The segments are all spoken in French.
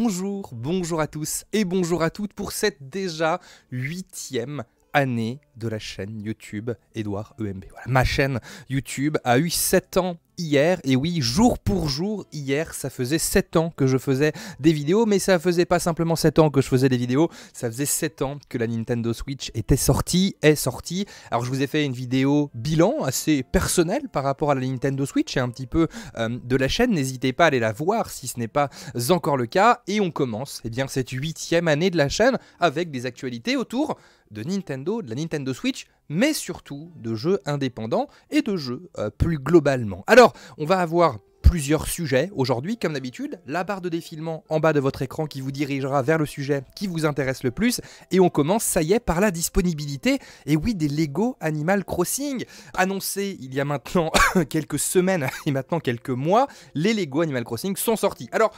Bonjour, bonjour à tous et bonjour à toutes pour cette déjà huitième année de la chaîne YouTube Edouard EMB. Voilà, ma chaîne YouTube a eu 7 ans hier, et oui, jour pour jour, hier, ça faisait 7 ans que je faisais des vidéos, mais ça faisait pas simplement 7 ans que je faisais des vidéos, ça faisait 7 ans que la Nintendo Switch était sortie, est sortie. Alors je vous ai fait une vidéo bilan assez personnelle par rapport à la Nintendo Switch et un petit peu euh, de la chaîne, n'hésitez pas à aller la voir si ce n'est pas encore le cas, et on commence eh bien, cette huitième année de la chaîne avec des actualités autour de Nintendo, de la Nintendo Switch, mais surtout de jeux indépendants et de jeux euh, plus globalement. Alors, on va avoir plusieurs sujets aujourd'hui, comme d'habitude, la barre de défilement en bas de votre écran qui vous dirigera vers le sujet qui vous intéresse le plus, et on commence, ça y est, par la disponibilité, et oui, des Lego Animal Crossing. Annoncés il y a maintenant quelques semaines et maintenant quelques mois, les Lego Animal Crossing sont sortis. Alors,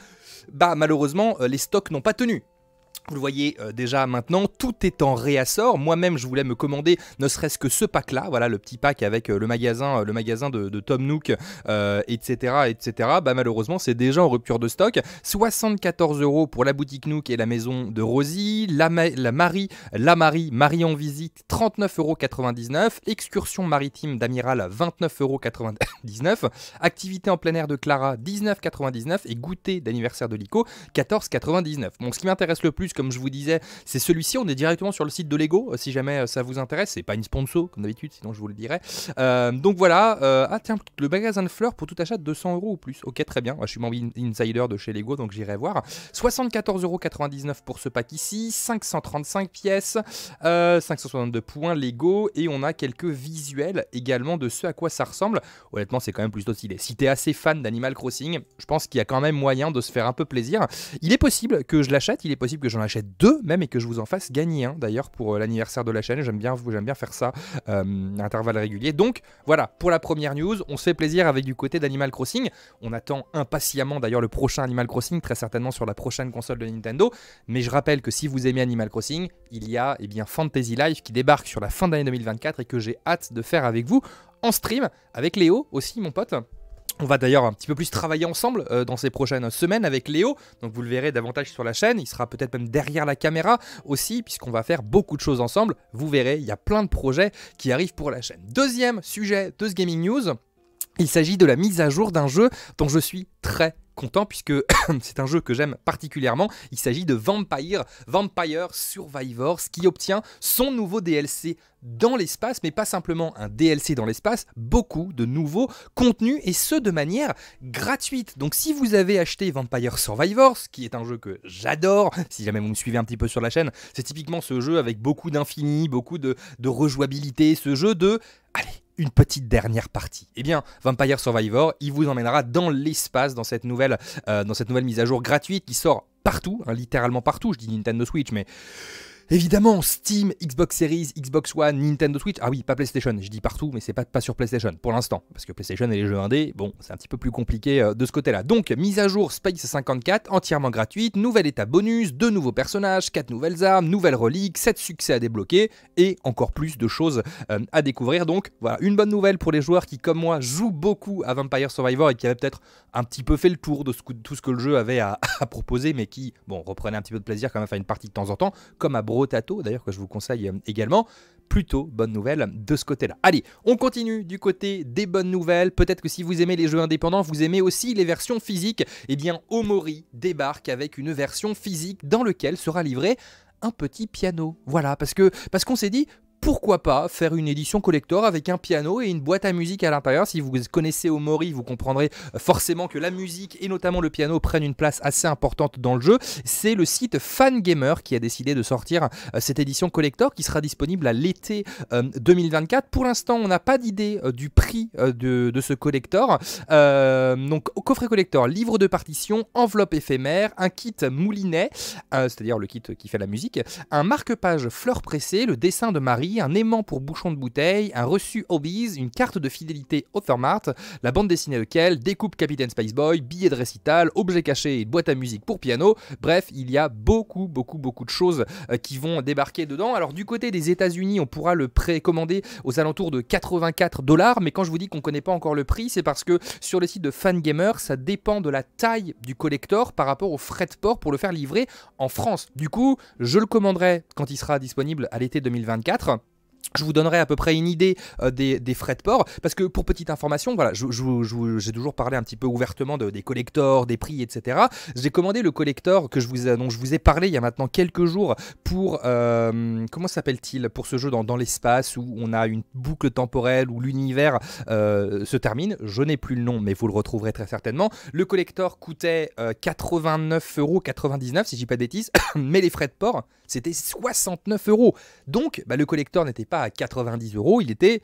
bah malheureusement, euh, les stocks n'ont pas tenu, vous le voyez euh, déjà maintenant, tout est en réassort. Moi-même, je voulais me commander ne serait-ce que ce pack-là, voilà le petit pack avec euh, le magasin, euh, le magasin de, Tom Nook, etc., etc. Bah malheureusement, c'est déjà en rupture de stock. 74 euros pour la boutique Nook et la maison de Rosie, la, la Marie, la Marie, Marie en visite, 39,99 euros. Excursion maritime d'Amiral, 29,99 euros. Activité en plein air de Clara, 19,99 et goûter d'anniversaire de Lico, 14,99. Bon, ce qui m'intéresse le plus comme je vous disais, c'est celui-ci. On est directement sur le site de Lego, euh, si jamais euh, ça vous intéresse. C'est pas une sponsor, comme d'habitude, sinon je vous le dirais. Euh, donc voilà. ah tiens, le magasin de fleurs pour tout achat de 200 euros ou plus. Ok, très bien. Moi, je suis membre insider de chez Lego, donc j'irai voir. 74,99 euros pour ce pack ici. 535 pièces, 562 points Lego. Et on a quelques visuels également de ce à quoi ça ressemble. Honnêtement, c'est quand même plutôt stylé. Si t'es assez fan d'Animal Crossing, je pense qu'il y a quand même moyen de se faire un peu plaisir. Il est possible que je l'achète, il est possible que j'en achète deux même et que je vous en fasse gagner un d'ailleurs pour euh, l'anniversaire de la chaîne. J'aime bien, j'aime bien faire ça euh, à intervalles réguliers. Donc voilà, pour la première news, on se fait plaisir avec du côté d'Animal Crossing. On attend impatiemment d'ailleurs le prochain Animal Crossing, très certainement sur la prochaine console de Nintendo. Mais je rappelle que si vous aimez Animal Crossing, il y a et eh bien, Fantasy Life qui débarque sur la fin d'année 2024 et que j'ai hâte de faire avec vous en stream, avec Léo aussi, mon pote. On va d'ailleurs un petit peu plus travailler ensemble euh, dans ces prochaines semaines avec Léo, donc vous le verrez davantage sur la chaîne, il sera peut-être même derrière la caméra aussi, puisqu'on va faire beaucoup de choses ensemble, vous verrez, il y a plein de projets qui arrivent pour la chaîne. Deuxième sujet de ce Gaming News, il s'agit de la mise à jour d'un jeu dont je suis très content puisque c'est un jeu que j'aime particulièrement. Il s'agit de Vampire, Vampire Survivors, qui obtient son nouveau DLC dans l'espace, mais pas simplement un DLC dans l'espace, beaucoup de nouveaux contenus et ce de manière gratuite. Donc si vous avez acheté Vampire Survivors, qui est un jeu que j'adore, si jamais vous me suivez un petit peu sur la chaîne, c'est typiquement ce jeu avec beaucoup d'infini, beaucoup de, de rejouabilité, ce jeu de une petite dernière partie Eh bien, Vampire Survivor, il vous emmènera dans l'espace, dans, cette nouvelle, euh, dans cette nouvelle mise à jour gratuite qui sort partout, hein, littéralement partout, je dis Nintendo Switch, mais Évidemment, Steam, Xbox Series, Xbox One, Nintendo Switch. Ah oui, pas PlayStation, je dis partout, mais c'est pas, pas sur PlayStation pour l'instant. Parce que PlayStation et les jeux indés, bon, c'est un petit peu plus compliqué euh, de ce côté-là. Donc, mise à jour Space 54, entièrement gratuite, nouvel état bonus, deux nouveaux personnages, quatre nouvelles armes, nouvelles reliques, sept succès à débloquer et encore plus de choses euh, à découvrir. Donc, voilà, une bonne nouvelle pour les joueurs qui, comme moi, jouent beaucoup à Vampire Survivor et qui avaient peut-être un petit peu fait le tour de tout ce que le jeu avait à, proposer, mais qui, bon, reprenaient un petit peu de plaisir quand même à faire une partie de temps en temps, comme à Bro d'ailleurs que je vous conseille euh, également. Plutôt bonne nouvelle de ce côté-là. Allez, on continue du côté des bonnes nouvelles. Peut-être que si vous aimez les jeux indépendants, vous aimez aussi les versions physiques. Eh bien, Omori débarque avec une version physique dans laquelle sera livré un petit piano. Voilà, parce que parce qu'on s'est dit pourquoi pas faire une édition collector avec un piano et une boîte à musique à l'intérieur. Si vous connaissez Omori, vous comprendrez euh, forcément que la musique et notamment le piano prennent une place assez importante dans le jeu. C'est le site Fangamer qui a décidé de sortir euh, cette édition collector qui sera disponible à l'été 2024. Euh, Pour l'instant, on n'a pas d'idée du prix de, ce collector. Euh, donc, coffret collector, livre de partition, enveloppe éphémère, un kit moulinet, c'est-à-dire le kit qui fait la musique, un marque-page fleur pressée, le dessin de Marie un aimant pour bouchon de bouteille, un reçu Hobbies, une carte de fidélité Offermart, la bande dessinée laquelle découpe Capitaine Spaceboy, billets de récital, objets cachés et boîte à musique pour piano. Bref, il y a beaucoup, beaucoup, beaucoup de choses euh, qui vont débarquer dedans. Alors du côté des États-Unis, on pourra le précommander aux alentours de 84 dollars, mais quand je vous dis qu'on ne connaît pas encore le prix, c'est parce que sur le site de Fangamer, ça dépend de la taille du collector par rapport aux frais de port pour le faire livrer en France. Du coup, je le commanderai quand il sera disponible à l'été 2024. Je vous donnerai à peu près une idée euh, des, frais de port, parce que pour petite information, voilà, j'ai je, je, toujours parlé un petit peu ouvertement des collecteurs, des prix, etc. J'ai commandé le collector que je vous, dont je vous ai parlé il y a maintenant quelques jours pour euh, comment s'appelle-t-il pour ce jeu dans, l'espace où on a une boucle temporelle où l'univers euh, se termine. Je n'ai plus le nom, mais vous le retrouverez très certainement. Le collector coûtait 89,99€ si je dis pas de bêtises, mais les frais de port c'était 69 euros. Donc bah, le collector n'était pas à 90 euros, il était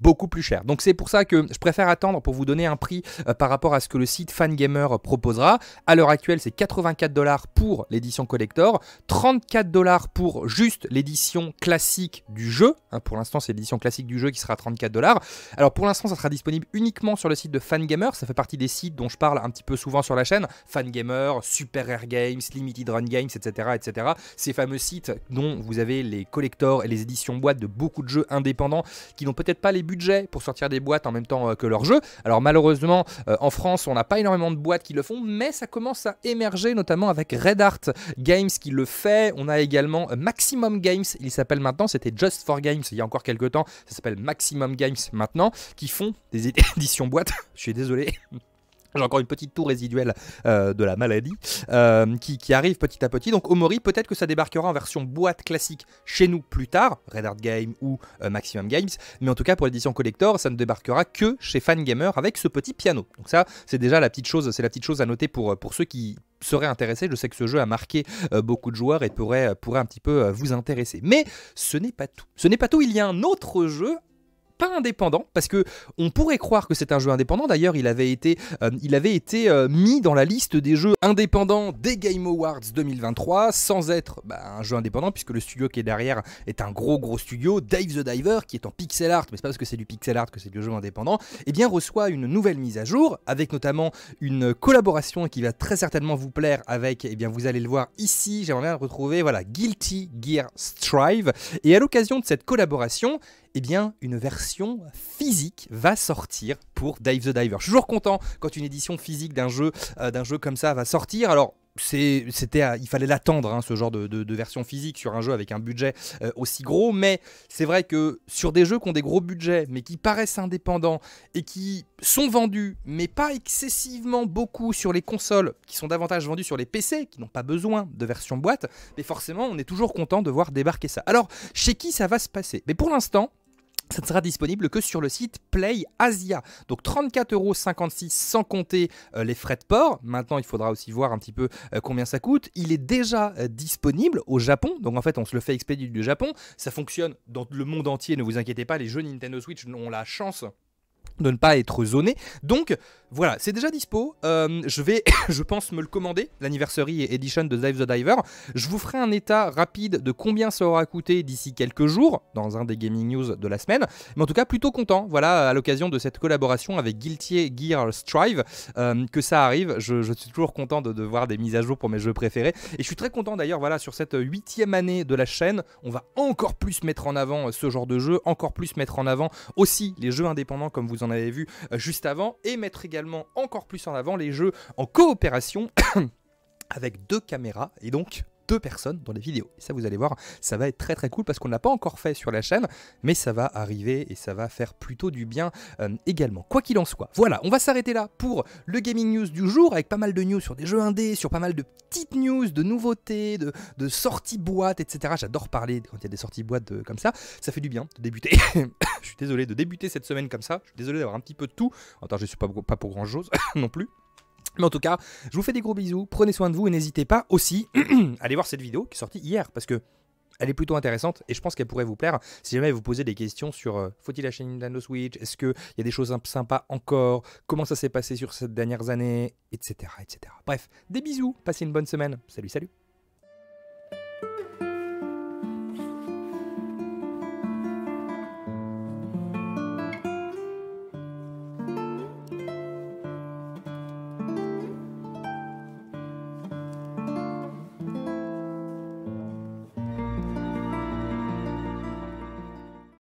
beaucoup plus cher. Donc c'est pour ça que je préfère attendre pour vous donner un prix euh, par rapport à ce que le site Fangamer euh, proposera. À l'heure actuelle, c'est 84 dollars pour l'édition collector, 34 dollars pour juste l'édition classique du jeu. Hein, pour l'instant, c'est l'édition classique du jeu qui sera 34 dollars. Alors pour l'instant, ça sera disponible uniquement sur le site de Fangamer. Ça fait partie des sites dont je parle un petit peu souvent sur la chaîne. Fangamer, Super Air Games, Limited Run Games, etc., etc. Ces fameux sites dont vous avez les collectors et les éditions boîtes de beaucoup de jeux indépendants qui n'ont peut-être pas les budgets pour sortir des boîtes en même temps euh, que leurs jeux. Alors malheureusement, euh, en France, on n'a pas énormément de boîtes qui le font, mais ça commence à émerger, notamment avec Red Art Games qui le fait. On a également euh, Maximum Games, il s'appelle maintenant, c'était Just for Games il y a encore quelques temps, ça s'appelle Maximum Games maintenant, qui font des éditions boîtes. Je suis désolé. J'ai encore une petite toux résiduelle euh, de la maladie euh, qui, arrive petit à petit. Donc Omori, peut-être que ça débarquera en version boîte classique chez nous plus tard, Red Art Game ou euh, Maximum Games, mais en tout cas pour l'édition collector, ça ne débarquera que chez Fangamer avec ce petit piano. Donc ça, c'est déjà la petite chose, c'est la petite chose à noter pour, pour ceux qui seraient intéressés. Je sais que ce jeu a marqué beaucoup de joueurs et pourrait, pourrait un petit peu vous intéresser. Mais ce n'est pas tout. Ce n'est pas tout, il y a un autre jeu pas indépendant, parce que on pourrait croire que c'est un jeu indépendant. D'ailleurs, il avait été, euh, il avait été euh, mis dans la liste des jeux indépendants des Game Awards 2023, sans être bah, un jeu indépendant, puisque le studio qui est derrière est un gros gros studio, Dave the Diver, qui est en pixel art, mais c'est pas parce que c'est du pixel art que c'est du jeu indépendant, et eh bien reçoit une nouvelle mise à jour, avec notamment une collaboration qui va très certainement vous plaire avec, et eh bien vous allez le voir ici, j'aimerais bien retrouver, voilà, Guilty Gear Strive, et à l'occasion de cette collaboration, et eh bien une version physique va sortir pour Dive the Diver. Je suis toujours content quand une édition physique d'un jeu, euh, jeu comme ça va sortir. Alors c'était il fallait l'attendre hein, ce genre de, version physique sur un jeu avec un budget euh, aussi gros mais c'est vrai que sur des jeux qui ont des gros budgets mais qui paraissent indépendants et qui sont vendus mais pas excessivement beaucoup sur les consoles qui sont davantage vendus sur les PC qui n'ont pas besoin de version boîte mais forcément on est toujours content de voir débarquer ça alors chez qui ça va se passer mais pour l'instant ça ne sera disponible que sur le site Play Asia. Donc 34,56€ sans compter euh, les frais de port. Maintenant, il faudra aussi voir un petit peu euh, combien ça coûte. Il est déjà euh, disponible au Japon. Donc en fait, on se le fait expédier du Japon. Ça fonctionne dans le monde entier, ne vous inquiétez pas. Les jeux Nintendo Switch ont la chance de ne pas être zoné. Donc voilà, c'est déjà dispo. Euh, je vais, je pense, me le commander, l'anniversary edition de Dive the Diver. Je vous ferai un état rapide de combien ça aura coûté d'ici quelques jours, dans un des gaming news de la semaine. Mais en tout cas, plutôt content, voilà, à l'occasion de cette collaboration avec Guilty Gear Strive, euh, que ça arrive. Je, suis toujours content de, de, voir des mises à jour pour mes jeux préférés. Et je suis très content d'ailleurs, voilà, sur cette huitième année de la chaîne, on va encore plus mettre en avant ce genre de jeu, encore plus mettre en avant aussi les jeux indépendants comme vous en avait vu euh, juste avant, et mettre également encore plus en avant les jeux en coopération avec deux caméras, et donc deux personnes dans les vidéos. Et ça, vous allez voir, ça va être très très cool parce qu'on n'a pas encore fait sur la chaîne, mais ça va arriver et ça va faire plutôt du bien euh, également. Quoi qu'il en soit, voilà, on va s'arrêter là pour le gaming news du jour avec pas mal de news sur des jeux indés, sur pas mal de petites news, de nouveautés, de, sorties boîtes, etc. J'adore parler quand il y a des sorties boîtes comme ça. Ça fait du bien de débuter. je suis désolé de débuter cette semaine comme ça. Je suis désolé d'avoir un petit peu de tout. Attends, je ne suis pas pour grand chose non plus. Mais en tout cas, je vous fais des gros bisous, prenez soin de vous et n'hésitez pas aussi à aller voir cette vidéo qui est sortie hier parce que elle est plutôt intéressante et je pense qu'elle pourrait vous plaire si jamais vous posez des questions sur euh, faut-il acheter Nintendo Switch Est-ce qu'il y a des choses sympas encore Comment ça s'est passé sur ces dernières années Etc. etc. Bref, des bisous, passez une bonne semaine. Salut, salut